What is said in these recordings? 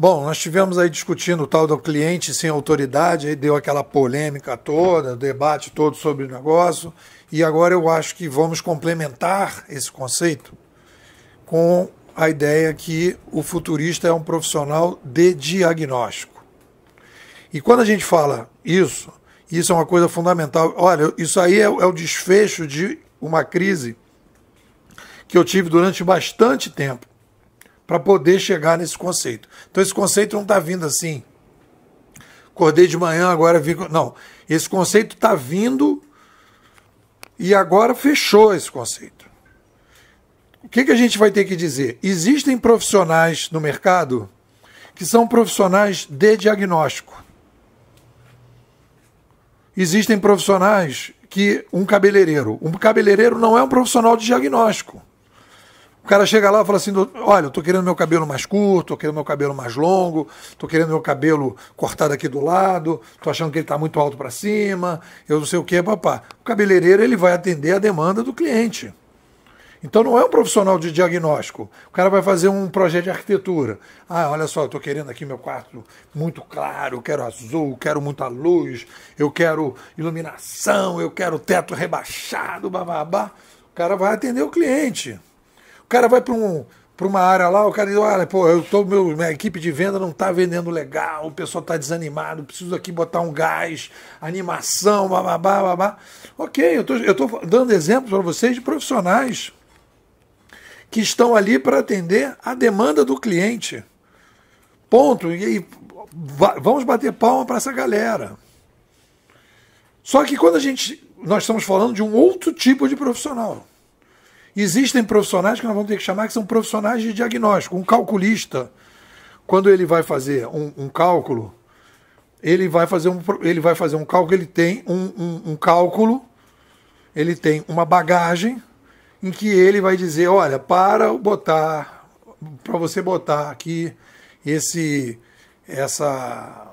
Bom, nós tivemos aí discutindo o tal do cliente sem autoridade, aí deu aquela polêmica toda, debate todo sobre o negócio, e agora eu acho que vamos complementar esse conceito com a ideia que o futurista é um profissional de diagnóstico. E quando a gente fala isso, isso é uma coisa fundamental. Olha, isso aí é, é o desfecho de uma crise que eu tive durante bastante tempo para poder chegar nesse conceito. Então esse conceito não está vindo assim. Acordei de manhã, agora vim. Não. Esse conceito está vindo e agora fechou esse conceito. O que, que a gente vai ter que dizer? Existem profissionais no mercado que são profissionais de diagnóstico. Existem profissionais que. Um cabeleireiro. Um cabeleireiro não é um profissional de diagnóstico. O cara chega lá e fala assim: olha, eu tô querendo meu cabelo mais curto, tô querendo meu cabelo mais longo, tô querendo meu cabelo cortado aqui do lado, tô achando que ele tá muito alto para cima, eu não sei o que, papá. O cabeleireiro ele vai atender a demanda do cliente. Então não é um profissional de diagnóstico. O cara vai fazer um projeto de arquitetura. Ah, olha só, eu estou querendo aqui meu quarto muito claro, quero azul, quero muita luz, eu quero iluminação, eu quero teto rebaixado, babá. O cara vai atender o cliente cara vai para um, uma área lá, o cara diz, olha, pô, eu tô, meu, minha equipe de venda não está vendendo legal, o pessoal está desanimado, preciso aqui botar um gás, animação, bababá, babá. Ok, eu tô, eu tô dando exemplos para vocês de profissionais que estão ali para atender a demanda do cliente. Ponto. E aí, vamos bater palma para essa galera. Só que quando a gente. Nós estamos falando de um outro tipo de profissional. Existem profissionais que nós vamos ter que chamar que são profissionais de diagnóstico. Um calculista, quando ele vai fazer um, um cálculo, ele vai fazer um, ele vai fazer um cálculo, ele tem um, um, um cálculo, ele tem uma bagagem em que ele vai dizer, olha, para botar, para você botar aqui esse, essa,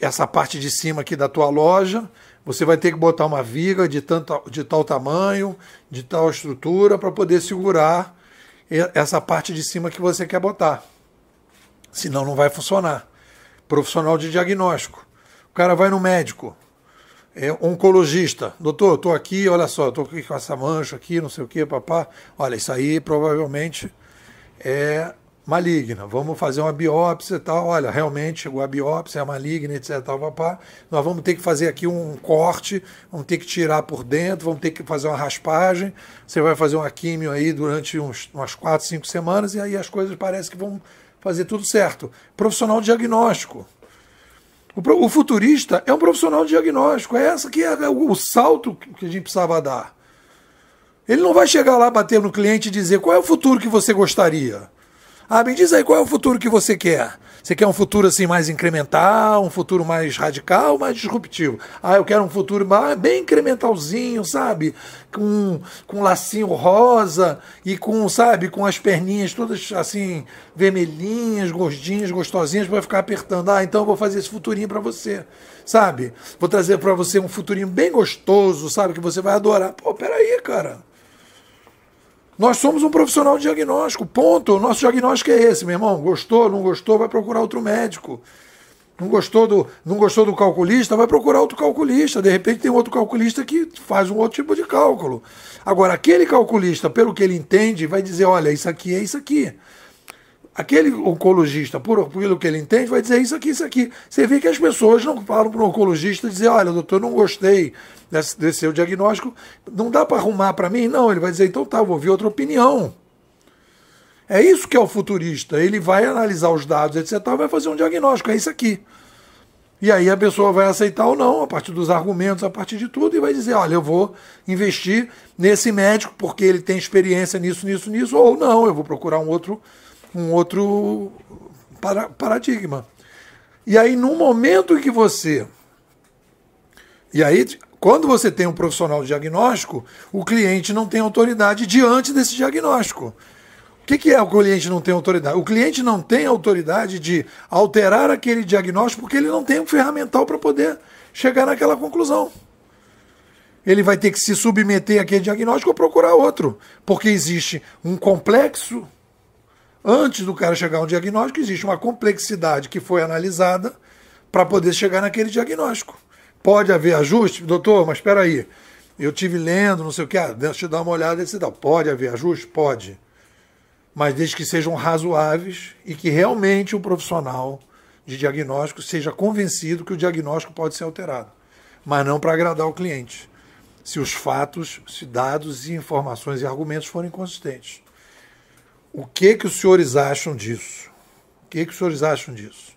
essa parte de cima aqui da tua loja, você vai ter que botar uma viga de, tanto, de tal tamanho, de tal estrutura, para poder segurar essa parte de cima que você quer botar. Senão não vai funcionar. Profissional de diagnóstico. O cara vai no médico, é, oncologista. Doutor, estou aqui, olha só, estou aqui com essa mancha aqui, não sei o que, papá. Olha, isso aí provavelmente é maligna. Vamos fazer uma biópsia e tal. Olha, realmente chegou a biópsia, é maligna, etc. Tal, papá. Nós vamos ter que fazer aqui um corte, vamos ter que tirar por dentro, vamos ter que fazer uma raspagem. Você vai fazer uma químio aí durante uns, umas quatro, cinco semanas e aí as coisas parecem que vão fazer tudo certo. Profissional diagnóstico. O, o futurista é um profissional diagnóstico. É essa que é o, o salto que a gente precisava dar. Ele não vai chegar lá, bater no cliente e dizer qual é o futuro que você gostaria. Ah, me diz aí qual é o futuro que você quer. Você quer um futuro assim mais incremental, um futuro mais radical, mais disruptivo? Ah, eu quero um futuro bem incrementalzinho, sabe? Com, com lacinho rosa e com, sabe, com as perninhas todas assim, vermelhinhas, gordinhas, gostosinhas, para ficar apertando. Ah, então eu vou fazer esse futurinho para você, sabe? Vou trazer para você um futurinho bem gostoso, sabe? Que você vai adorar. Pô, peraí, cara. Nós somos um profissional de diagnóstico, ponto. O nosso diagnóstico é esse, meu irmão. Gostou, não gostou, vai procurar outro médico. Não gostou do, não gostou do calculista, vai procurar outro calculista. De repente tem outro calculista que faz um outro tipo de cálculo. Agora, aquele calculista, pelo que ele entende, vai dizer: olha, isso aqui é isso aqui. Aquele oncologista, por aquilo que ele entende, vai dizer isso aqui, isso aqui. Você vê que as pessoas não falam para o oncologista dizer, olha, doutor, não gostei desse, desse seu diagnóstico, não dá para arrumar para mim? Não, ele vai dizer, então tá, vou ouvir outra opinião. É isso que é o futurista. Ele vai analisar os dados, etc., vai fazer um diagnóstico, é isso aqui. E aí a pessoa vai aceitar ou não, a partir dos argumentos, a partir de tudo, e vai dizer: olha, eu vou investir nesse médico porque ele tem experiência nisso, nisso, nisso, ou não, eu vou procurar um outro um outro para, paradigma. E aí, no momento que você. E aí, quando você tem um profissional de diagnóstico, o cliente não tem autoridade diante desse diagnóstico. O que, que é o cliente não tem autoridade? O cliente não tem autoridade de alterar aquele diagnóstico porque ele não tem um ferramental para poder chegar naquela conclusão. Ele vai ter que se submeter àquele diagnóstico ou procurar outro, porque existe um complexo antes do cara chegar a um diagnóstico, existe uma complexidade que foi analisada para poder chegar naquele diagnóstico. Pode haver ajuste? Doutor, mas espera aí. Eu tive lendo, não sei o que, ah, deixa eu dar uma olhada e tal. Pode haver ajuste? Pode. Mas desde que sejam razoáveis e que realmente o profissional de diagnóstico seja convencido que o diagnóstico pode ser alterado, mas não para agradar o cliente, se os fatos, se dados e informações e argumentos forem consistentes. O que que os senhores acham disso? O que que os senhores acham disso?